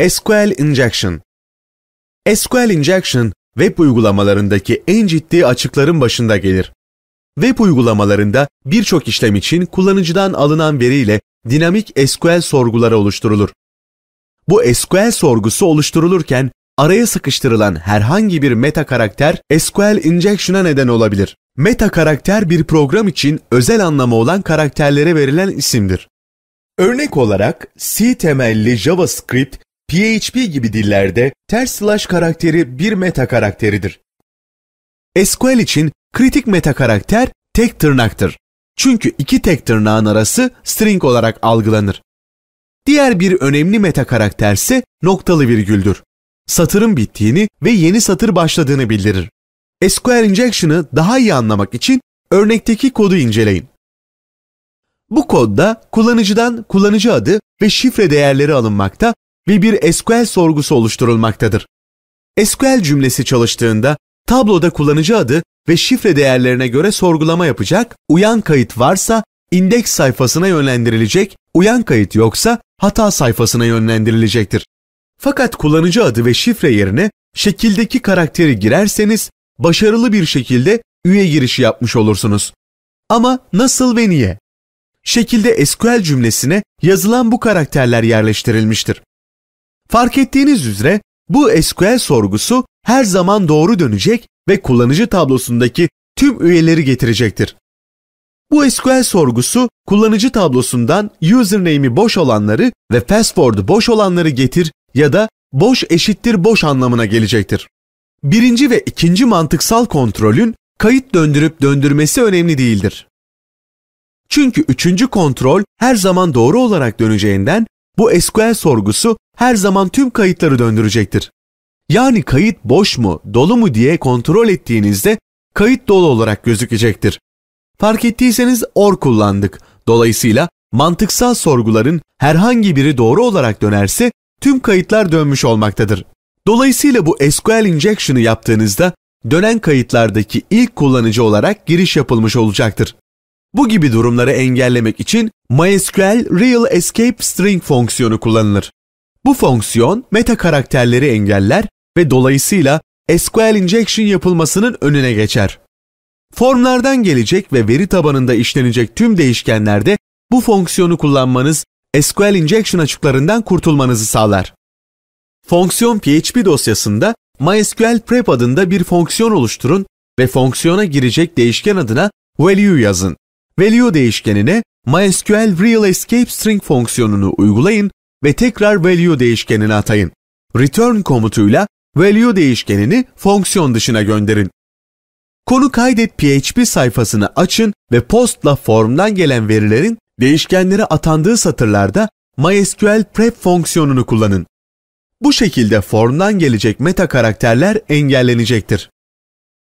SQL Injection SQL Injection, web uygulamalarındaki en ciddi açıkların başında gelir. Web uygulamalarında birçok işlem için kullanıcıdan alınan veriyle dinamik SQL sorguları oluşturulur. Bu SQL sorgusu oluşturulurken araya sıkıştırılan herhangi bir meta karakter SQL injection'a neden olabilir. Meta karakter bir program için özel anlamı olan karakterlere verilen isimdir. Örnek olarak C temelli JavaScript PHP gibi dillerde ters slash karakteri bir meta karakteridir. SQL için kritik meta karakter tek tırnaktır. Çünkü iki tek tırnağın arası string olarak algılanır. Diğer bir önemli meta karakter ise noktalı virgüldür. Satırın bittiğini ve yeni satır başladığını bildirir. SQL injection'ı daha iyi anlamak için örnekteki kodu inceleyin. Bu kodda kullanıcıdan kullanıcı adı ve şifre değerleri alınmakta ve bir SQL sorgusu oluşturulmaktadır. SQL cümlesi çalıştığında tabloda kullanıcı adı ve şifre değerlerine göre sorgulama yapacak, uyan kayıt varsa indeks sayfasına yönlendirilecek, uyan kayıt yoksa hata sayfasına yönlendirilecektir. Fakat kullanıcı adı ve şifre yerine şekildeki karakteri girerseniz başarılı bir şekilde üye girişi yapmış olursunuz. Ama nasıl ve niye? Şekilde SQL cümlesine yazılan bu karakterler yerleştirilmiştir. Fark ettiğiniz üzere bu SQL sorgusu her zaman doğru dönecek ve kullanıcı tablosundaki tüm üyeleri getirecektir. Bu SQL sorgusu kullanıcı tablosundan username'i boş olanları ve password'u boş olanları getir ya da boş eşittir boş anlamına gelecektir. Birinci ve ikinci mantıksal kontrolün kayıt döndürüp döndürmesi önemli değildir. Çünkü üçüncü kontrol her zaman doğru olarak döneceğinden bu SQL sorgusu her zaman tüm kayıtları döndürecektir. Yani kayıt boş mu, dolu mu diye kontrol ettiğinizde kayıt dolu olarak gözükecektir. Fark ettiyseniz or kullandık. Dolayısıyla mantıksal sorguların herhangi biri doğru olarak dönerse tüm kayıtlar dönmüş olmaktadır. Dolayısıyla bu SQL injection'ı yaptığınızda dönen kayıtlardaki ilk kullanıcı olarak giriş yapılmış olacaktır. Bu gibi durumları engellemek için MySQL Real Escape String fonksiyonu kullanılır. Bu fonksiyon meta karakterleri engeller ve dolayısıyla SQL injection yapılmasının önüne geçer. Formlardan gelecek ve veri tabanında işlenecek tüm değişkenlerde bu fonksiyonu kullanmanız SQL injection açıklarından kurtulmanızı sağlar. Fonksiyon PHP dosyasında MySQL prep adında bir fonksiyon oluşturun ve fonksiyona girecek değişken adına value yazın value değişkenine MySQL Real Escape String fonksiyonunu uygulayın ve tekrar value değişkenine atayın. Return komutuyla value değişkenini fonksiyon dışına gönderin. Konu kaydet PHP sayfasını açın ve postla formdan gelen verilerin değişkenlere atandığı satırlarda MySQL prep fonksiyonunu kullanın. Bu şekilde formdan gelecek meta karakterler engellenecektir.